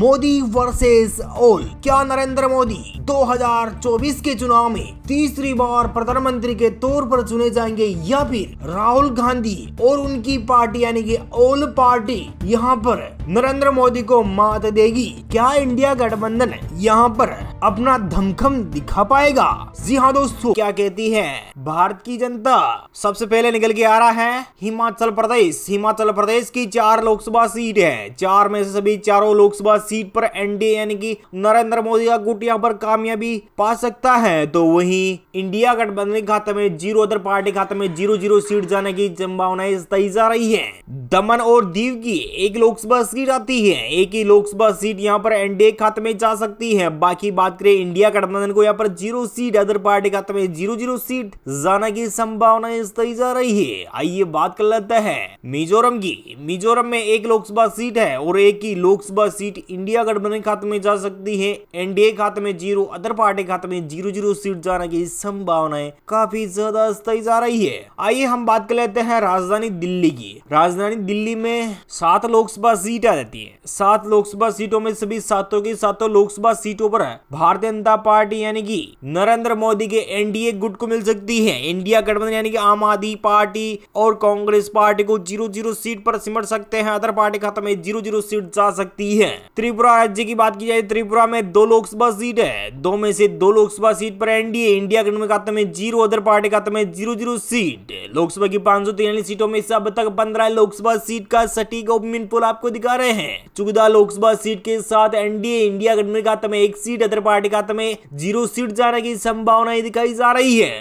Modi versus ओल क्या नरेंद्र मोदी 2024 के चुनाव में तीसरी बार प्रधानमंत्री के तौर पर चुने जाएंगे या फिर राहुल गांधी और उनकी पार्टी यानी कि ओल पार्टी यहाँ पर नरेंद्र मोदी को मात देगी क्या इंडिया गठबंधन यहाँ पर अपना धमखम दिखा पाएगा जी हाँ दोस्तों क्या कहती है भारत की जनता सबसे पहले निकल के आ रहा है हिमाचल प्रदेश हिमाचल प्रदेश की चार लोकसभा सीट है चार में से सभी चारों लोकसभा सीट पर एनडीए यानी कि नरेंद्र मोदी का गुट यहाँ पर कामयाबी पा सकता है तो वही इंडिया गठबंधन खाते में जीरो अदर पार्टी खाते में जीरो जीरो सीट जाने की संभावनाएं जताई जा रही है दमन और दीव की एक लोकसभा तस्वीर आती है एक ही लोकसभा सीट यहाँ पर एनडीए खाते में जा सकती है बाकी बात करें इंडिया गठबंधन को यहाँ पर जीरो सीट अदर पार्टी खाते में जीरो जीरो सीट जाने की संभावना तय जा रही है आइए बात कर लेते हैं मिजोरम की मिजोरम में एक लोकसभा सीट है और एक ही लोकसभा सीट इंडिया गठबंधन खाते में जा सकती है एनडीए खाते में जीरो अदर पार्टी खाते में जीरो जीरो सीट जाने की संभावनाएं काफी ज्यादा तय जा रही है आइए हम बात कर लेते हैं राजधानी दिल्ली की राजधानी दिल्ली में सात लोकसभा सीट सीटें रहती हैं सात लोकसभा सीटों में सभी सातों की सातों लोकसभा सीटों पर भारतीय जनता पार्टी यानी कि नरेंद्र मोदी के एनडीए गुट को मिल सकती है इंडिया गठबंधन यानी कि आम आदमी पार्टी और कांग्रेस पार्टी को जीरो जीरो सीट पर सिमट सकते हैं अदर पार्टी खत्म में जीरो जीरो सीट जा सकती है त्रिपुरा राज्य की बात की जाए त्रिपुरा में दो लोकसभा सीट है दो में से दो लोकसभा सीट पर एनडीए इंडिया गठबंधन खाते में जीरो अदर पार्टी खाते में जीरो जीरो सीट लोकसभा की पांच सीटों में से अब तक पंद्रह लोकसभा सीट का सटीक ओपिनियन पोल आपको दिखा जा रहे हैं चुगदा लोकसभा सीट के साथ एनडीए इंडिया गठबंधन का तमें एक सीट अदर पार्टी का तमें जीरो सीट जाने की संभावना दिखाई जा रही है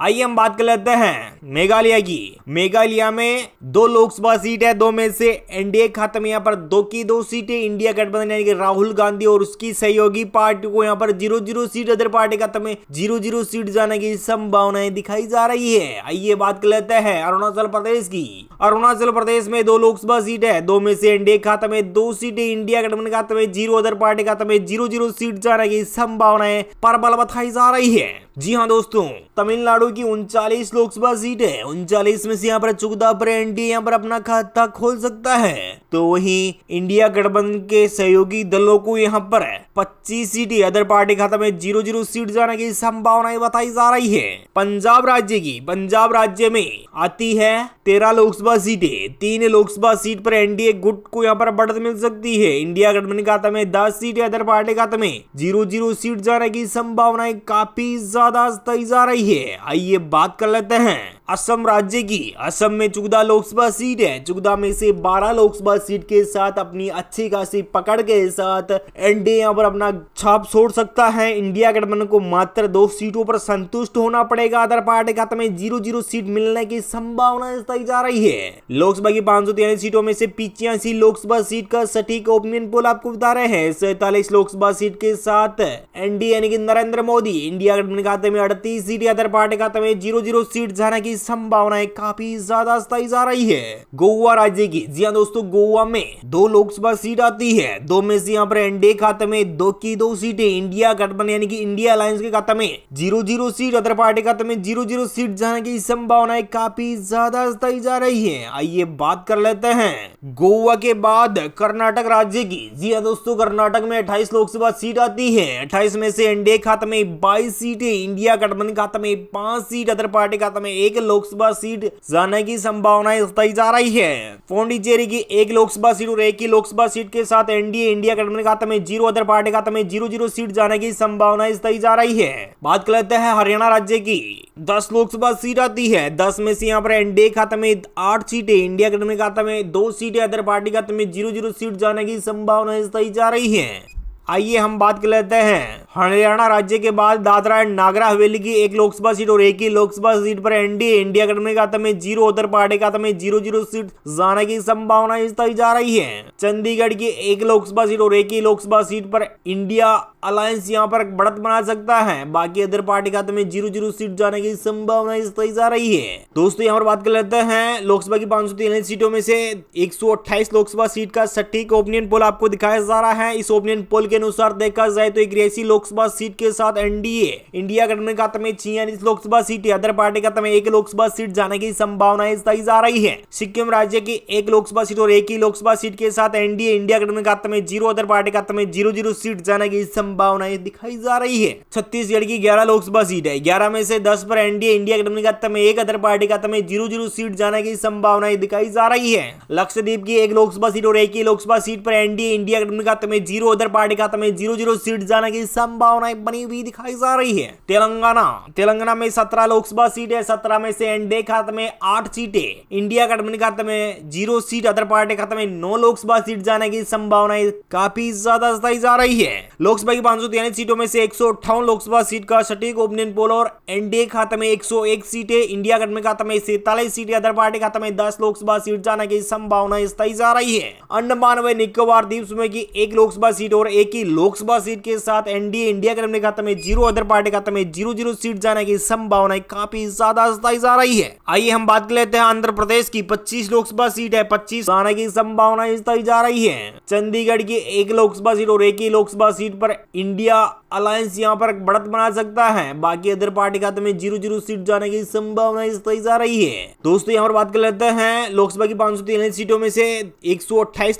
आइए हम बात कर लेते हैं मेघालय की मेघालय में दो लोकसभा सीट है दो में से एनडीए खत्म यहाँ पर दो की दो सीटें इंडिया गठबंधन यानी कि राहुल गांधी और उसकी सहयोगी पार्टी को यहाँ पर zero zero seat other party खत्म है जीरो जीरो सीट जाने की संभावनाएं दिखाई जा रही है आइए बात कर लेते हैं अरुणाचल प्रदेश की अरुणाचल प्रदेश में दो लोकसभा सीट है दो में से एनडीए खत्म है दो सीटें इंडिया गठबंधन खत्म है जीरो अदर पार्टी खत्म है जीरो जीरो सीट जाने की संभावनाएं बल बताई जा रही है जी हाँ दोस्तों तमिलनाडु की उनचालीस लोकसभा सीट है उनचालीस में से यहाँ पर चुगदा पर एनडीए यहाँ पर अपना खाता खोल सकता है तो वहीं इंडिया गठबंधन के सहयोगी दलों को यहाँ पर 25 सीटें अदर पार्टी खाता में जीरो जीरो सीट जाने की संभावनाएं बताई जा रही है पंजाब राज्य की पंजाब राज्य में आती है तेरह लोकसभा सीटें तीन लोकसभा सीट पर एनडीए गुट को यहाँ पर बढ़त मिल सकती है इंडिया गठबंधन खाता में दस सीटें अदर पार्टी खाता में जीरो जीरो सीट जाने की संभावनाएं काफी ज्यादा ज्यादा आज जा रही है आइए बात कर लेते हैं असम राज्य की असम में चुगदा लोकसभा सीट है चुगदा में से 12 लोकसभा सीट के साथ अपनी अच्छी खासी पकड़ के साथ एनडीए यहाँ पर अपना छाप छोड़ सकता है इंडिया गठबंधन को मात्र दो सीटों पर संतुष्ट होना पड़ेगा अदर पार्टी खाते में जीरो जीरो सीट मिलने की संभावना जताई जा रही है लोकसभा की पांच सीटों में से पिचासी लोकसभा सीट का सटीक ओपिनियन पोल आपको बता रहे हैं सैतालीस लोकसभा सीट के साथ एनडीए यानी कि नरेंद्र मोदी इंडिया गठबंधन खाते में अड़तीस सीट अदर पार्टी खाते में जीरो जीरो सीट जाना की की संभावनाएं काफी ज्यादा सताई जा रही है गोवा राज्य की जी हाँ दोस्तों गोवा में दो लोकसभा सीट आती है दो में से यहाँ पर एनडीए खाते में दो की दो सीटें इंडिया गठबंधन यानी कि इंडिया अलायंस के खाते में zero zero seat other party खाते में जीरो जीरो सीट जाने की संभावनाएं काफी ज्यादा सताई जा रही है आइए बात कर लेते हैं गोवा के बाद कर्नाटक राज्य की जी हाँ दोस्तों कर्नाटक में अट्ठाईस लोकसभा सीट आती है अट्ठाईस में से एनडीए खाते में बाईस सीटें इंडिया गठबंधन खाते में पांच सीट अदर पार्टी खाते में एक लोकसभा सीट जाने की संभावनाएं जताई जा रही है पौंडीचेरी की एक लोकसभा सीट और एक ही लोकसभा सीट के साथ एनडीए इंडिया गठबंधन खाता में जीरो अदर पार्टी खाता में जीरो जीरो सीट जाने की संभावनाएं जताई जा रही है बात कर लेते हैं हरियाणा राज्य की दस लोकसभा सीट आती है दस में से यहाँ पर एनडीए खाते में आठ सीटें इंडिया गठबंधन खाते में दो सीटें अदर पार्टी खाते में जीरो जीरो सीट जाने की संभावना जताई जा रही है आइए हम बात कर लेते हैं हरियाणा राज्य के बाद दादरा एंड नागरा हवेली की एक लोकसभा सीट और एक ही लोकसभा सीट पर एनडीए इंडिया गठबंधन का तमें जीरो उत्तर पार्टी का तमें जीरो जीरो सीट जाने की संभावना जा रही है चंडीगढ़ की एक लोकसभा सीट और एक ही लोकसभा सीट पर इंडिया अलायंस यहाँ पर बढ़त बना सकता है बाकी अदर पार्टी का तुम्हें जीरो जीरो सीट जाने की संभावना इस तरह जा रही है दोस्तों यहाँ पर बात कर लेते हैं लोकसभा की पांच सीटों में से एक लोकसभा सीट का सटीक ओपिनियन पोल आपको दिखाया जा रहा है इस ओपिनियन पोल के अनुसार देखा जाए तो इक्यासी लोकसभा सीट के साथ एनडीए इंडिया गठबंधन का तुम्हें छियालीस लोकसभा सीट अदर पार्टी का तुम्हें एक लोकसभा सीट जाने की संभावना इस तरह जा रही है सिक्किम राज्य की एक लोकसभा सीट और एक ही लोकसभा सीट के साथ एनडीए इंडिया गठबंधन का तुम्हें जीरो अदर पार्टी का तुम्हें जीरो जीरो सीट जाने की संभावनाएं दिखाई जा रही है छत्तीसगढ़ की ग्यारह लोकसभा सीट है ग्यारह में से दस पर एनडीए इंडिया गठबंधन का तमें एक अदर पार्टी का तमें जीरो जीरो सीट जाने की संभावनाएं दिखाई जा रही है लक्षद्वीप की एक लोकसभा सीट और एक ही लोकसभा सीट पर एनडीए इंडिया गठबंधन का तमें जीरो अदर पार्टी का तमें जीरो जीरो सीट जाने की संभावनाएं बनी हुई दिखाई जा रही है तेलंगाना तेलंगाना में सत्रह लोकसभा सीट है सत्रह में से एनडीए खाते में आठ सीटें इंडिया गठबंधन खाते में जीरो सीट अदर पार्टी खाते में नौ लोकसभा सीट जाने की संभावनाएं काफी ज्यादा जताई जा रही है लोकसभा की पांच सौ सीटों में से एक लोकसभा सीट का सटीक ओपिनियन पोल और एनडीए खाते में 101 सीटें इंडिया गठबंधन खाते में सैतालीस सीटें अदर पार्टी खाते में 10 लोकसभा सीट जाने की संभावना स्थायी जा रही है अंडमान व निकोबार द्वीप में की एक लोकसभा सीट और एक ही लोकसभा सीट के साथ एनडीए इंडिया गठबंधन खाते में जीरो अदर पार्टी खाते में जीरो जीरो सीट जाने की संभावना काफी ज्यादा स्थायी जा रही है आइए हम बात कर लेते हैं आंध्र प्रदेश की पच्चीस लोकसभा सीट है पच्चीस जाने की संभावना स्थायी जा रही है चंडीगढ़ की एक लोकसभा सीट और एक ही लोकसभा सीट पर इंडिया अलायंस यहाँ पर बढ़त बना सकता है बाकी अदर पार्टी खाते में जीरो जीरो सीट जाने की संभावना इस रही है दोस्तों यहाँ पर बात कर लेते हैं लोकसभा की पांच सीटों में से एक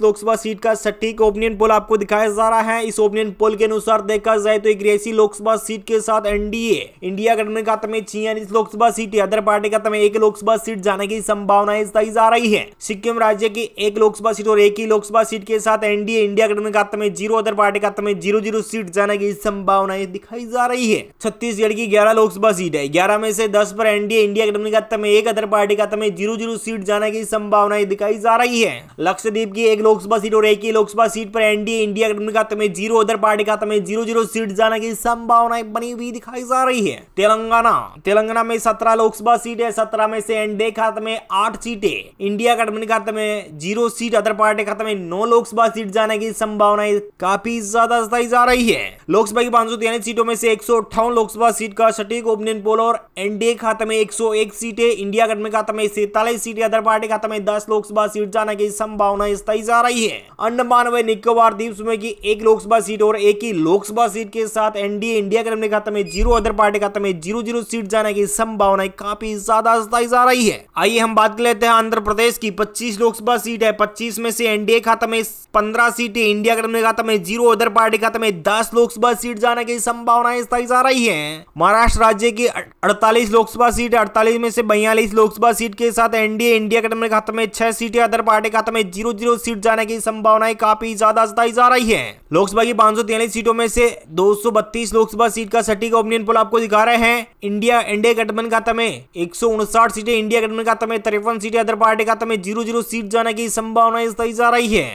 लोकसभा सीट का सटीक ओपिनियन पोल आपको दिखाया जा रहा है इस ओपिनियन पोल के अनुसार देखा जाए तो इक्यासी लोकसभा सीट के साथ एनडीए इंडिया गठबंधन खाते में छियालीस लोकसभा सीट अदर पार्टी खाते में एक लोकसभा सीट जाने की संभावना इस जा रही है सिक्किम राज्य की एक लोकसभा सीट और एक ही लोकसभा सीट के साथ एनडीए इंडिया गठबंधन खाते में जीरो अदर पार्टी खाते में जीरो जीरो सीट सीट जाने की संभावनाएं दिखाई जा रही है छत्तीसगढ़ की ग्यारह लोकसभा सीट है ग्यारह में से दस पर एनडीए इंडिया गठबंधन का तमें एक अदर पार्टी का तमें जीरो जीरो सीट जाने की संभावना दिखाई जा रही है लक्षद्वीप की एक लोकसभा सीट और एक ही लोकसभा सीट पर एनडीए इंडिया गठबंधन का तमें जीरो अदर पार्टी का तमें जीरो जीरो सीट जाने की संभावनाएं बनी हुई दिखाई जा रही है तेलंगाना तेलंगाना में सत्रह लोकसभा सीट है सत्रह में से एनडीए खाते में आठ सीटें इंडिया गठबंधन खाते में जीरो सीट अदर पार्टी खाते में नौ लोकसभा सीट जाने की संभावनाएं काफी ज्यादा जताई जा रही है दी है लोकसभा की पांच सीटों में से एक लोकसभा सीट का सटीक ओपिनियन पोल और एनडीए खाते में 101 सीटें इंडिया गठबंधन खाते में सैतालीस सीटें अदर पार्टी खाते में 10 लोकसभा सीट जाने की संभावना जताई जा रही है अंडमान व निकोबार द्वीप में की एक लोकसभा सीट और एक ही लोकसभा सीट के साथ एनडीए इंडिया गठबंधन खाते में जीरो अदर पार्टी खाते में जीरो जीरो सीट जाने की संभावना काफी ज्यादा जताई जा रही है आइए हम बात कर लेते हैं आंध्र प्रदेश की पच्चीस लोकसभा सीट है पच्चीस में से एनडीए खाते में पंद्रह सीटें इंडिया गठबंधन खाते में जीरो अदर पार्टी खाते में दस पचास लोकसभा सीट जाने की संभावनाएं स्थायी जा रही है महाराष्ट्र राज्य की 48 लोकसभा सीट 48 में से बयालीस लोकसभा सीट के साथ एनडीए इंडिया गठबंधन के खाते में छह सीटें अदर पार्टी के खाते में जीरो जीरो सीट जाने की संभावनाएं काफी ज्यादा जताई जा रही है लोकसभा की पांच सीटों में से दो लोकसभा सीट का सटीक ओपिनियन पोल आपको दिखा रहे हैं इंडिया एनडीए गठबंधन खाते में एक सीटें इंडिया गठबंधन खाते में तिरपन सीटें अदर पार्टी खाते में जीरो जीरो सीट जाने की संभावनाएं जताई जा रही है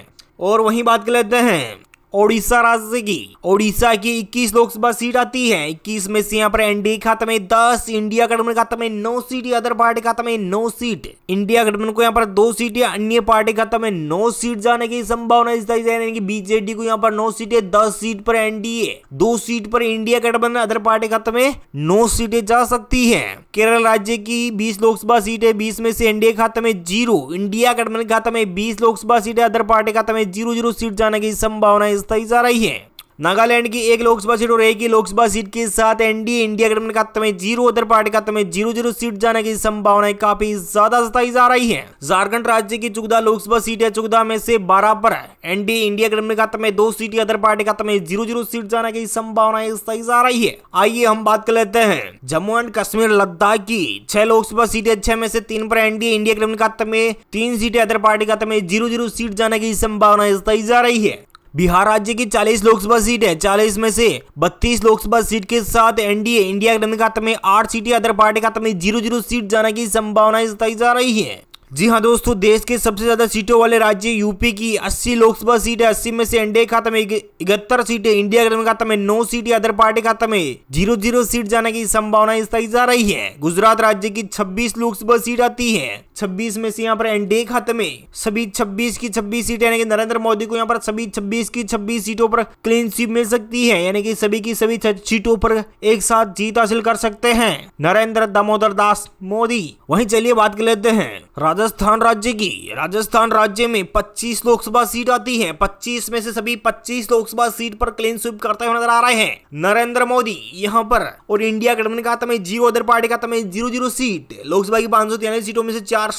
और वहीं बात कर लेते हैं ओडिशा राज्य की ओडिशा की 21 लोकसभा सीट आती है 21 में से यहाँ पर एनडीए खाते में 10 इंडिया गठबंधन खाते में नौ सीट अदर पार्टी खाते में नौ सीट इंडिया गठबंधन को यहाँ पर दो सीटें अन्य पार्टी खाते में नौ सीट जाने की संभावना इस तरह से बीजेडी को यहाँ पर 9 सीटें दस सीट पर एनडीए दो सीट पर इंडिया गठबंधन अदर पार्टी खाते में नौ सीटें जा सकती है केरल राज्य की बीस लोकसभा सीट है बीस में से एनडीए खाते में जीरो इंडिया गठबंधन खाते में बीस लोकसभा सीटें अदर पार्टी खाते में जीरो जीरो सीट जाने की संभावना इस जताई जा रही है नागालैंड की एक लोकसभा सीट और एक ही लोकसभा सीट के साथ एनडीए इंडिया गठबंधन का तमें जीरो उधर पार्टी का तमें जीरो जीरो सीट जाने की संभावनाएं काफी ज्यादा जताई जा रही है झारखंड राज्य की चुगदा लोकसभा सीट है चुगदा में से बारह पर एनडीए इंडिया गठबंधन का तमें दो सीट अदर पार्टी का तमें जीरो जीरो सीट जाने की संभावनाएं सताई जा रही है आइए हम बात कर लेते हैं जम्मू एंड कश्मीर लद्दाख की छह लोकसभा सीट है छह में से तीन पर एनडीए इंडिया गठबंधन का तमें तीन सीटें अदर पार्टी का तमें जीरो जीरो सीट जाने की संभावना जताई जा रही है बिहार राज्य की 40 लोकसभा सीट है 40 में से 32 लोकसभा सीट के साथ एनडीए इंडिया गठबंधन का में आठ सीटें अदर पार्टी का में जीरो जीरो सीट जाने की संभावना जताई जा रही है जी हाँ दोस्तों देश के सबसे ज़्यादा सीटों वाले राज्य यूपी की 80 लोकसभा सीट है अस्सी में से एनडीए खाता में इकहत्तर सीटें इंडिया गठबंधन खाता में नौ सीट अदर पार्टी खाता में जीरो जीरो सीट जाने की संभावना स्थाई जा रही है गुजरात राज्य की 26 लोकसभा सीट आती है 26 में से यहाँ पर एनडीए खाते में सभी 26 की 26 सीट यानी कि नरेंद्र मोदी को यहाँ पर सभी 26 की 26 सीटों पर क्लीन स्वीप मिल सकती है यानी कि सभी की सभी सीटों पर एक साथ जीत हासिल कर सकते हैं नरेंद्र दामोदर दास मोदी वही चलिए बात कर लेते हैं राजस्थान राजस्थान राज्य की राजस्थान राज्य में 25 लोकसभा सीट आती है 25 में से सभी 25 लोकसभा सीट पर क्लीन स्वीप करते हुए नजर आ रहे हैं नरेंद्र मोदी यहाँ पर और इंडिया गठबंधन का तमें जीरो अदर पार्टी का तमें जीरो जीरो सीट लोकसभा की पांच सीटों में से चार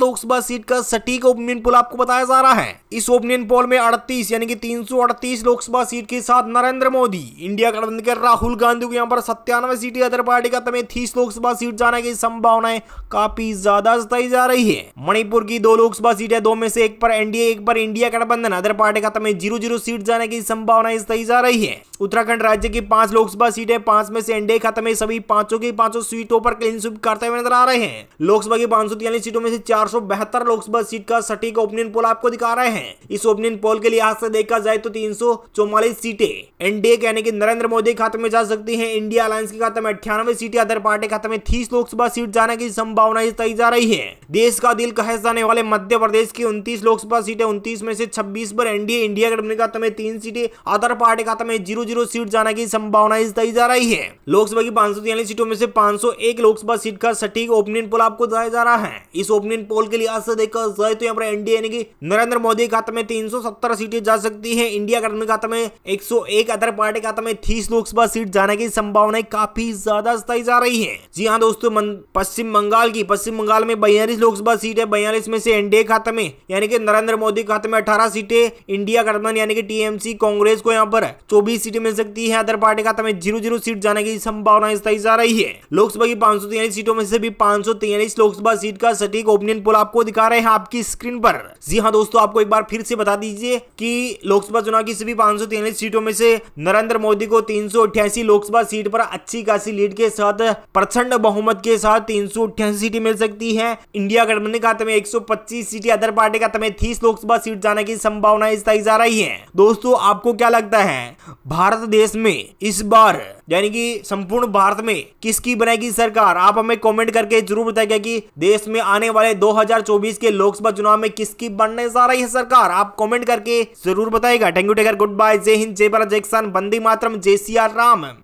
लोकसभा सीट का सटीक ओपिनियन पोल आपको बताया जा रहा है इस ओपिनियन पोल में अड़तीस यानी की तीन लोकसभा सीट के साथ नरेंद्र मोदी इंडिया गठबंधन के राहुल गांधी को यहाँ पर सत्तानवे सीट अदर पार्टी का तमें तीस लोकसभा सीट जाने की संभावनाएं काफी ज्यादा जताई जा रही रही है मणिपुर की दो लोकसभा सीटें दो में से एक पर एनडीए एक पर इंडिया गठबंधन अदर पार्टी खाता में जीरो जीरो सीट जाने की संभावना जताई जा रही है उत्तराखंड राज्य की पांच लोकसभा सीटें पांच में से एनडीए खाता में सभी पांचों की पांचों सीटों पर क्लीन स्वीप करते हुए नजर आ रहे हैं लोकसभा की पांच सीटों में से चार लोकसभा सीट का सटीक ओपिनियन पोल आपको दिखा रहे हैं इस ओपिनियन पोल के लिहाज से देखा जाए तो तीन सीटें एनडीए यानी कि नरेंद्र मोदी खाते में जा सकती है इंडिया अलायंस के खाते में अठानवे सीटें अदर पार्टी खाते में तीस लोकसभा सीट जाने की संभावना तय जा रही है देश का दिल कहे जाने वाले मध्य प्रदेश की उन्तीस लोकसभा सीटें उन्तीस में से छब्बीस पर एनडीए इंडिया गठबंधन का तमें तीन सीटें अदर पार्टी का तमें जीरो जीरो सीट जाने की संभावना जताई जा रही है लोकसभा की पांच सीटों में से पांच लोकसभा सीट का सटीक ओपिनियन पोल आपको दिया जा रहा है इस ओपिनियन पोल के लिहाज से देखा जाए तो यहाँ पर एनडीए यानी कि नरेंद्र मोदी खाते में तीन सीटें जा सकती है इंडिया गठबंधन खाते में एक अदर पार्टी खाते में तीस लोकसभा सीट जाने की संभावना काफी ज्यादा जताई जा रही है जी हाँ दोस्तों पश्चिम बंगाल की पश्चिम बंगाल में बयालीस लोकसभा सीट है बयालीस में से एनडीए खाते में यानी कि नरेंद्र मोदी खाते में अठारह सीटें इंडिया गठबंधन यानी कि टीएमसी कांग्रेस को यहाँ पर चौबीस सीटें मिल सकती है अदर पार्टी खाते में जीरो जीरो सीट जाने की संभावना इस जा रही है लोकसभा की पांच सीटों में से भी पांच लोकसभा सीट का सटीक ओपिनियन पोल आपको दिखा रहे हैं आपकी स्क्रीन पर जी हाँ दोस्तों आपको एक बार फिर से बता दीजिए कि लोकसभा चुनाव की सभी पांच सीटों में से नरेंद्र मोदी को तीन लोकसभा सीट पर अच्छी खासी लीड के साथ प्रचंड बहुमत के साथ तीन सीटें मिल सकती है इंडिया इंडिया गठबंधन ने खाते में 125 सीटें अदर पार्टी का में तीस लोकसभा सीट जाने की संभावना जताई जा रही है दोस्तों आपको क्या लगता है भारत देश में इस बार यानी कि संपूर्ण भारत में किसकी बनेगी सरकार आप हमें कमेंट करके जरूर बताएगा कि देश में आने वाले 2024 के लोकसभा चुनाव में किसकी बनने जा रही है सरकार आप कमेंट करके जरूर बताएगा thank you take care good bye जय हिंद जय भारत जय किसान बंदी मातरम जय सिया राम